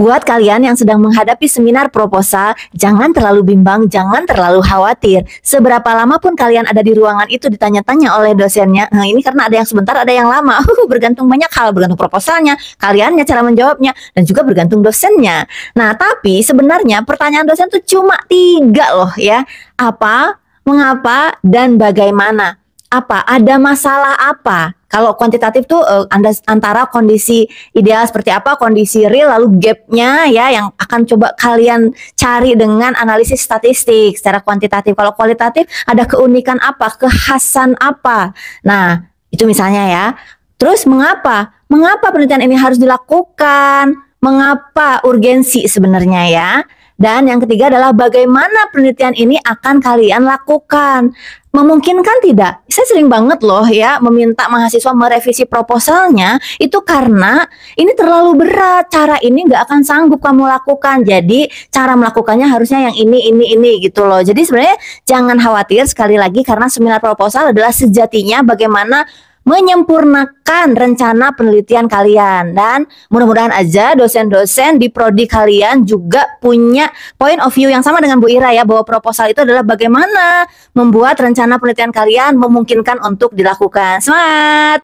Buat kalian yang sedang menghadapi seminar proposal, jangan terlalu bimbang, jangan terlalu khawatir. Seberapa lama pun kalian ada di ruangan itu ditanya-tanya oleh dosennya. Nah, ini karena ada yang sebentar, ada yang lama. Uh, bergantung banyak hal, bergantung proposalnya, kaliannya cara menjawabnya, dan juga bergantung dosennya. Nah, tapi sebenarnya pertanyaan dosen itu cuma tiga loh ya. Apa, mengapa, dan bagaimana apa? Ada masalah apa? Kalau kuantitatif tuh uh, anda, antara kondisi ideal seperti apa, kondisi real, lalu gapnya ya yang akan coba kalian cari dengan analisis statistik secara kuantitatif. Kalau kualitatif ada keunikan apa, kekhasan apa. Nah itu misalnya ya. Terus mengapa? Mengapa penelitian ini harus dilakukan? Mengapa urgensi sebenarnya ya? Dan yang ketiga adalah bagaimana penelitian ini akan kalian lakukan. Memungkinkan tidak? Saya sering banget loh ya meminta mahasiswa merevisi proposalnya itu karena ini terlalu berat. Cara ini nggak akan sanggup kamu lakukan. Jadi cara melakukannya harusnya yang ini, ini, ini gitu loh. Jadi sebenarnya jangan khawatir sekali lagi karena seminar proposal adalah sejatinya bagaimana menyempurnakan rencana penelitian kalian dan mudah-mudahan aja dosen-dosen di prodi kalian juga punya point of view yang sama dengan Bu Ira ya bahwa proposal itu adalah bagaimana membuat rencana penelitian kalian memungkinkan untuk dilakukan. Semangat.